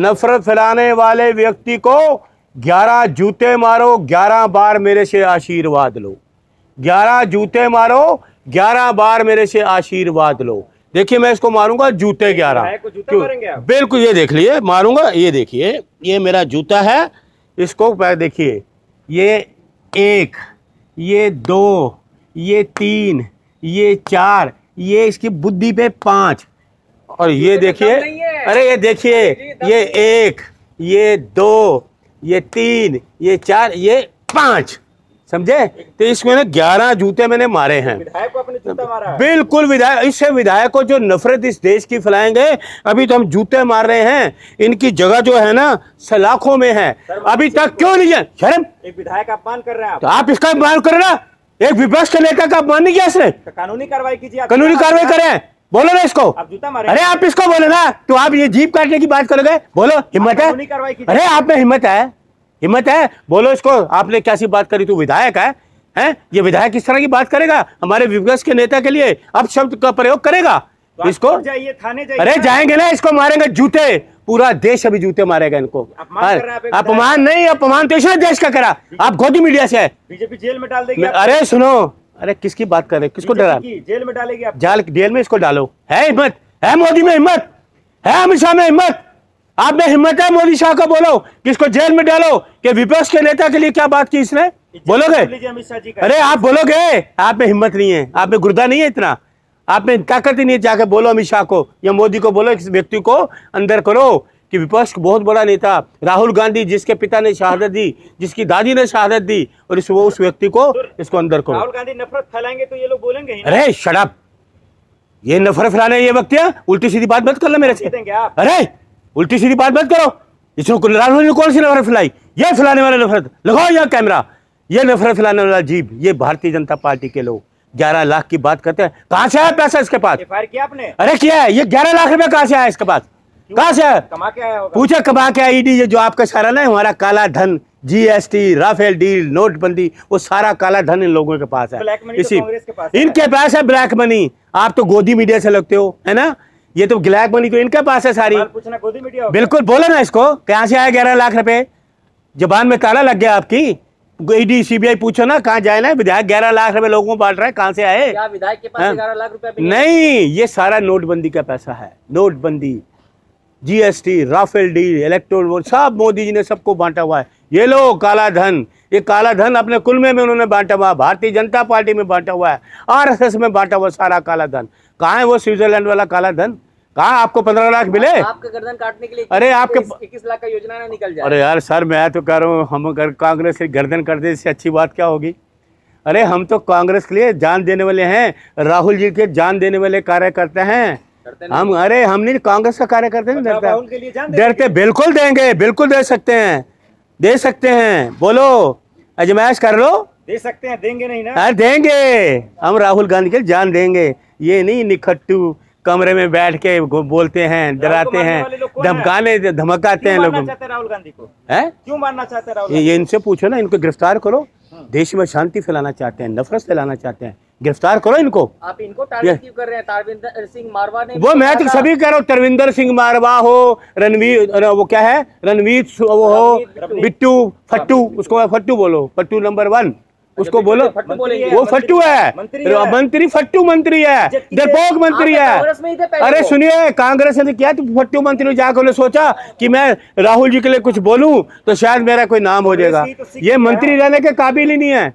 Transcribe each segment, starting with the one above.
नफरत फैलाने वाले व्यक्ति को ग्यारह जूते मारो ग्यारह बार मेरे से आशीर्वाद लो ग्यारह जूते मारो ग्यारह बार मेरे से आशीर्वाद लो देखिए मैं इसको मारूंगा जूते ग्यारह बिल्कुल ये देख लिए मारूंगा ये देखिए ये मेरा जूता है इसको देखिए ये एक ये दो ये तीन ये चार ये इसकी बुद्धि पे पांच और ये तो देखिए अरे ये देखिए हाँ ये एक ये दो ये तीन ये चार ये पांच समझे तो इसमें ना ग्यारह जूते मैंने मारे हैं विधायक को अपने जूता मारा है। बिल्कुल विधायक इससे विधायक को जो नफरत इस देश की फैलाएंगे अभी तो हम जूते मार रहे हैं इनकी जगह जो है ना सलाखों में है अभी तक तो क्यों नहीं है शर्म एक विधायक अपमान कर रहे हैं आप, तो आप इसका अपमान कर रहे एक विपक्ष के नेता का अपमान नहीं किया इसने तो कानूनी कार्रवाई कीजिए कानूनी कार्रवाई करें बोलो ना इसको जूता अरे आप इसको बोलो ना तो आप ये जीप काटने की बात करोगे बोलो हिम्मत है अरे आप में हिम्मत है हिम्मत है बोलो इसको आपने कैसी बात करी तू विधायक है हैं ये विधायक किस तरह की बात करेगा हमारे विपक्ष के नेता के लिए अब शब्द का प्रयोग करेगा तो इसको जाइए थाने जाइए अरे जाएंगे ना इसको मारेंगे जूते पूरा देश अभी जूते मारेगा इनको अपमान हाँ, नहीं अपमान तो इसने देश का करा आप गोदी मीडिया से बीजेपी जेल में डाल देगी अरे सुनो अरे किसकी बात कर रहे हो किसको डरा जेल में डालेगी आप जाल जेल में इसको डालो है हिम्मत है मोदी में हिम्मत है अमित शाह में हिम्मत आप में हिम्मत है मोदी शाह को बोलो किसको जेल में डालो कि विपक्ष के नेता के लिए क्या बात की इसने बोलोगे अरे आप बोलोगे आप में हिम्मत नहीं है आप में गुर्दा नहीं है इतना आप में ताकत ही नहीं है जाके बोलो अमित शाह को या मोदी को बोलो इस व्यक्ति को अंदर करो कि विपक्ष बहुत बड़ा नेता राहुल गांधी जिसके पिता ने शहादत दी जिसकी दादी ने शहादत दी और इस वो उस व्यक्ति को इसको अंदर करो राहुल गांधी नफरत फैलाएंगे तो ये लोग बोलेंगे अरे शराब ये नफरत फैलाने ये व्यक्तियां उल्टी सीधी बात मत करना मेरे से अरे उल्टी सीधी बात मत करो इसमें राहुल ने कौन सी नफरत फैलाई ये फैलाने वाला नफरत लगाओ यहाँ कैमरा ये नफरत फैलाने वाला जीप ये भारतीय जनता पार्टी के लोग ग्यारह लाख की बात करते हैं कहाँ से आया पैसा इसके पास किया आपने अरे किया है ये ग्यारह लाख रुपया कहाँ से आया इसके पास कहा से कमा के पूछा कमा के जो आपका सारा ना हमारा काला धन जीएसटी राफेल डील नोटबंदी वो सारा काला धन इन लोगों के पास है तो इसी इनके पास है ब्लैक मनी आप तो गोदी मीडिया से लगते हो है ना ये तो ब्लैक मनी तो इनके पास है सारी गोदी मीडिया बिल्कुल बोले ना इसको कहाँ से आया ग्यारह लाख रुपए जबान में ताला लग गया आपकी ईडी सीबीआई पूछो ना कहाँ जाए ना विधायक ग्यारह लाख रुपए लोगों को बांट रहा है कहाँ से आए विधायक के पास हाँ। ग्यारह लाख रुपए नहीं ये सारा नोटबंदी का पैसा है नोटबंदी जीएसटी राफेल डील इलेक्ट्रोल सब मोदी जी ने सबको बांटा हुआ है ये लो काला धन ये काला धन अपने कुलमे में उन्होंने बांटा हुआ भारतीय जनता पार्टी में बांटा हुआ है आरएसएस में बांटा हुआ सारा काला धन कहाँ है वो स्विट्जरलैंड वाला काला धन कहा आपको पंद्रह लाख मिले आपके गर्दन काटने के लिए अरे आपके इक्कीस लाख का योजना ना निकल जाए अरे यार सर मैं तो कह रहा हूँ हम अगर कांग्रेस की गर्दन कर दे इससे अच्छी बात क्या होगी अरे हम तो कांग्रेस के लिए जान देने वाले हैं राहुल जी के जान देने वाले कार्यकर्ता हैं हम अरे हम नहीं कांग्रेस का कार्यकर्ता नहीं डरता डरते बिल्कुल देंगे बिल्कुल दे सकते हैं दे सकते हैं बोलो अजमाइश कर लो दे सकते हैं देंगे नहीं ना अरे देंगे हम राहुल गांधी के जान देंगे ये नहीं निखट्टू कमरे में बैठ के बोलते हैं डराते हैं धमकाने धमकाते हैं लोग राहुल गांधी को है क्यों मानना चाहते हैं ये इनसे पूछो ना इनको गिरफ्तार करो देश में शांति फैलाना चाहते हैं नफरत फैलाना चाहते हैं गिरफ्तार करो इनको आप इनको टारगेट क्यों कर रहे हैं तारविंदर सिंह मारवा ने वो मैं तो सभी कह रहा हूँ तरविंदर सिंह मारवा हो रणवीर वो क्या है रणवीर वो हो बिट्टू फट्टू उसको फट्टू बोलो फट्टू नंबर वन उसको बोलो तो वो फट्टू है मंत्री फट्टू मंत्री है डरपोक मंत्री तो है अरे तो। सुनिए कांग्रेस ने क्या फट्टू मंत्री जाकर उन्होंने सोचा कि मैं राहुल जी के लिए कुछ बोलूं तो शायद मेरा कोई नाम हो जाएगा ये मंत्री रहने के काबिल ही नहीं है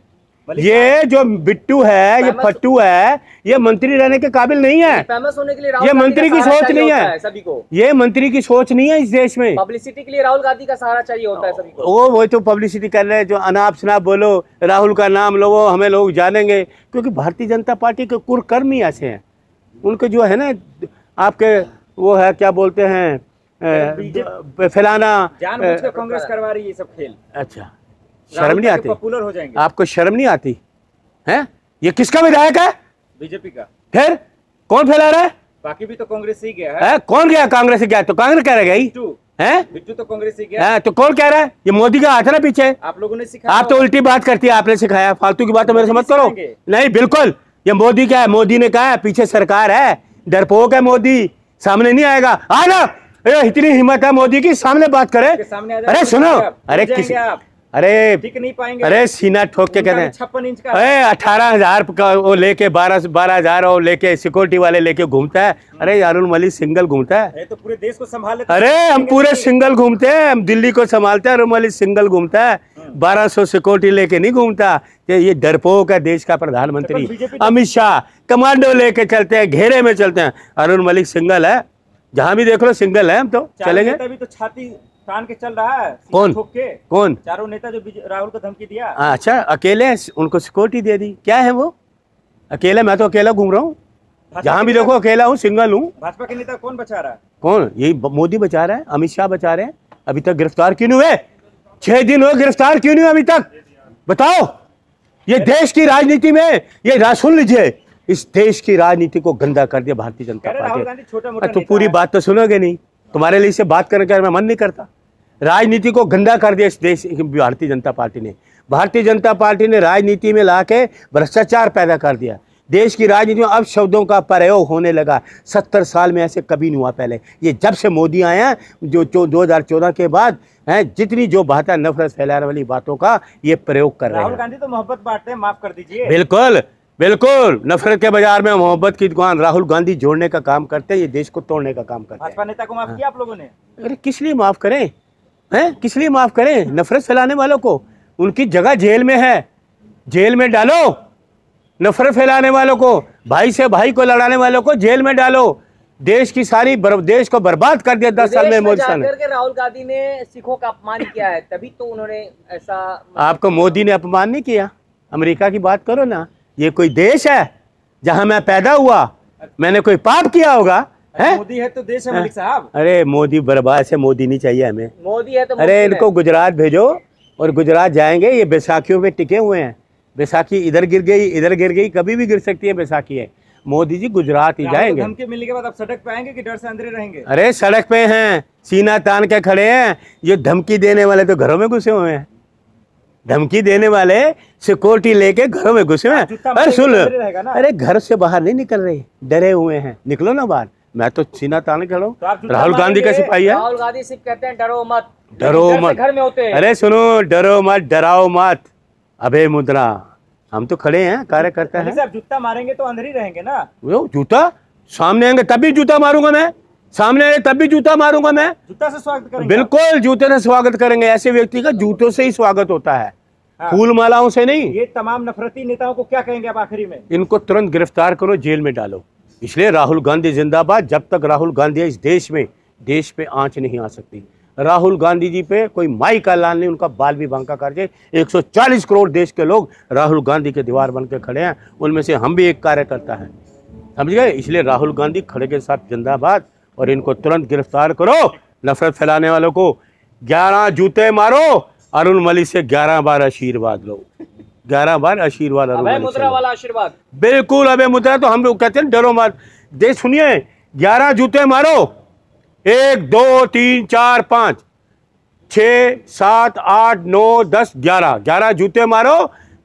ये जो बिट्टू है ये पट्टू है ये मंत्री रहने के काबिल नहीं है फेमस होने के लिए ये मंत्री की सोच नहीं है सभी को ये मंत्री की सोच नहीं है इस देश में पब्लिसिटी के लिए राहुल गांधी का सहारा चाहिए होता है सभी को वो वही तो पब्लिसिटी कर रहे हैं जो अनाप शनाप बोलो राहुल का नाम लो हमें लोग जानेंगे क्योंकि भारतीय जनता पार्टी के कुरकर्म ही ऐसे हैं उनके जो है ना आपके वो है क्या बोलते हैं फैलाना कांग्रेस करवा रही है सब खेल अच्छा शर्म नहीं आती पॉपुलर हो जाएंगे आपको शर्म नहीं आती है ये किसका विधायक है बीजेपी का फिर कौन फैला रहा है बाकी भी तो कांग्रेस ही गया है, है? कौन गया कांग्रेस ही गया तो कांग्रेस कह रहे गई है बिट्टू तो कांग्रेस ही गया है तो कौन कह रहा है ये मोदी का हाथ है ना पीछे आप लोगों ने सिखाया आप तो उल्टी बात करती है आपने सिखाया फालतू की बात तो मेरे समझ करो नहीं बिल्कुल ये मोदी क्या है मोदी ने कहा है पीछे सरकार है डरपोक है मोदी सामने नहीं आएगा आना अरे इतनी हिम्मत है मोदी की सामने बात करे अरे तो सुनो अरे किसी अरे टिक नहीं पाएंगे अरे सीना ठोक के कहते हैं छप्पन इंच का अरे अठारह हजार का वो लेके बारह बारह हजार और लेके सिक्योरिटी वाले लेके घूमता है हम्म। अरे अरुण मलिक सिंगल घूमता है तो पूरे देश को संभाल अरे हम पूरे सिंगल घूमते हैं हम दिल्ली को संभालते हैं अरुण मलिक सिंगल घूमता है हम्म। बारह सौ सिक्योरिटी लेके नहीं घूमता ये डरपोक है देश का प्रधानमंत्री अमित शाह कमांडो लेके चलते हैं घेरे में चलते हैं अरुण मलिक सिंगल है जहाँ भी देख लो सिंगल है हम तो चलेंगे अभी तो छाती तान के चल रहा है कौन के कौन चारों नेता जो राहुल को धमकी दिया हाँ, अच्छा अकेले उनको सिक्योरिटी दे दी क्या है वो अकेले मैं तो अकेला घूम रहा हूँ जहाँ भी देखो अकेला हूँ सिंगल हूँ भाजपा के नेता कौन बचा रहा है कौन यही मोदी बचा रहे हैं अमित शाह बचा रहे हैं अभी तक गिरफ्तार क्यों नहीं हुए छह दिन हुए गिरफ्तार क्यों नहीं हुए अभी तक बताओ ये देश की राजनीति में ये सुन लीजिए इस देश की राजनीति को गंदा कर दिया भारतीय जनता पार्टी तो पूरी बात तो सुनोगे नहीं तुम्हारे लिए इसे बात करने का मैं मन नहीं करता राजनीति को गंदा कर दिया इस देश भारतीय जनता पार्टी ने भारतीय जनता पार्टी ने राजनीति में ला भ्रष्टाचार पैदा कर दिया देश की राजनीति में अब शब्दों का प्रयोग होने लगा सत्तर साल में ऐसे कभी नहीं हुआ पहले ये जब से मोदी आए हैं जो दो हज़ार चौदह के बाद हैं जितनी जो बातें नफरत फैलाने वाली बातों का ये प्रयोग कर रहे हैं राहुल गांधी तो मोहब्बत बांटते हैं माफ कर दीजिए बिल्कुल बिल्कुल नफरत के बाजार में मोहब्बत की दुकान राहुल गांधी जोड़ने का काम करते हैं ये देश को तोड़ने का काम करते हैं नेता को माफ किया आप लोगों ने अरे किस लिए माफ करें हैं किस लिए माफ करें नफरत फैलाने वालों को उनकी जगह जेल में है जेल में डालो नफरत फैलाने वालों को भाई से भाई को लड़ाने वालों को जेल में डालो देश की सारी बर, देश को बर्बाद कर दिया दस साल में मोदी ने राहुल गांधी ने सिखों का अपमान किया है तभी तो उन्होंने ऐसा आपको मोदी ने अपमान नहीं किया अमेरिका की बात करो ना ये कोई देश है जहां मैं पैदा हुआ मैंने कोई पाप किया होगा है मोदी है तो देश है साहब अरे मोदी बर्बाद से मोदी नहीं चाहिए हमें मोदी है तो अरे इनको गुजरात भेजो और गुजरात जाएंगे ये बैसाखियों पे टिके हुए हैं बैसाखी इधर गिर गई इधर गिर गई कभी भी गिर सकती है बैसाखी है मोदी जी गुजरात ही जाएंगे धमकी मिलने के बाद आप सड़क पे आएंगे कि डर से अंदर रहेंगे अरे सड़क पे हैं सीना तान के खड़े हैं ये धमकी देने वाले तो घरों में घुसे हुए हैं धमकी देने वाले सिक्योरिटी लेके घरों में घुसे हुए हाँ, अरे सुन अरे घर से बाहर नहीं निकल रहे डरे हुए हैं निकलो ना बाहर मैं तो सीना ताने खड़ा हूँ तो राहुल गांधी का सिपाही है राहुल गांधी सिर्फ कहते हैं डरो मत डरो मत घर में होते हैं अरे सुनो डरो मत डराओ मत अभे मुद्रा हम तो खड़े हैं कार्यकर्ता हैं जूता मारेंगे तो अंदर ही रहेंगे ना वो जूता सामने आएंगे तभी जूता मारूंगा मैं सामने आए तब भी जूता मारूंगा मैं जूता से स्वागत करेंगे बिल्कुल जूते से स्वागत करेंगे ऐसे व्यक्ति का जूतों से ही स्वागत होता है हाँ। फूल मालाओं से नहीं ये तमाम नफरती नेताओं को क्या कहेंगे आप आखिरी में इनको तुरंत गिरफ्तार करो जेल में डालो इसलिए राहुल गांधी जिंदाबाद जब तक राहुल गांधी इस देश में देश पे आंच नहीं आ सकती राहुल गांधी जी पे कोई माई का लाल नहीं उनका बाल भी बांका कर दे 140 करोड़ देश के लोग राहुल गांधी के दीवार बन के खड़े हैं उनमें से हम भी एक कार्यकर्ता हैं समझ गए इसलिए राहुल गांधी खड़े के साथ जिंदाबाद और इनको तुरंत गिरफ्तार करो नफरत फैलाने वालों को ग्यारह जूते मारो अरुण मलिक से ग्यारह बार आशीर्वाद लो ग्यारह बार आशीर्वाद अरुण मुद्रा वाला आशीर्वाद बिल्कुल अबे मुद्रा तो हम लोग कहते हैं डरो मार दे सुनिए ग्यारह जूते मारो एक दो तीन चार पाँच छ सात आठ नौ दस ग्यारह ग्यारह जूते मारो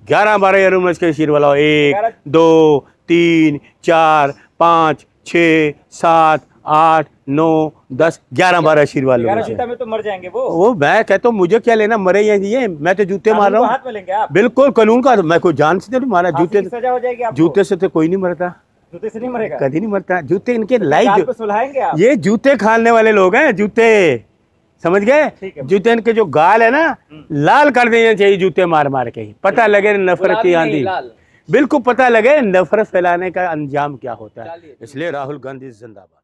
ग्यारह बारह अरुण मलिक के आशीर्वाद लाओ एक दो तीन चार पाँच छ सात आठ नौ दस ग्यारह बारह आशीर्वाद लोग तो मर जाएंगे वो वो मैं कहता हूँ मुझे क्या लेना मरे या ये मैं तो जूते मार रहा हूँ बिल्कुल कानून का मैं कोई जान से तो मारा जूते जूते से तो कोई नहीं मरता जूते से नहीं मरेगा कभी नहीं मरता जूते इनके लाइफ सुलाएंगे ये जूते खाने वाले लोग हैं जूते समझ गए जूते इनके जो गाल है ना हम्म। लाल कर देना चाहिए जूते मार मार के ही पता हम्म। लगे नफरत की आंधी बिल्कुल पता लगे नफरत फैलाने का अंजाम क्या होता है इसलिए राहुल गांधी जिंदाबाद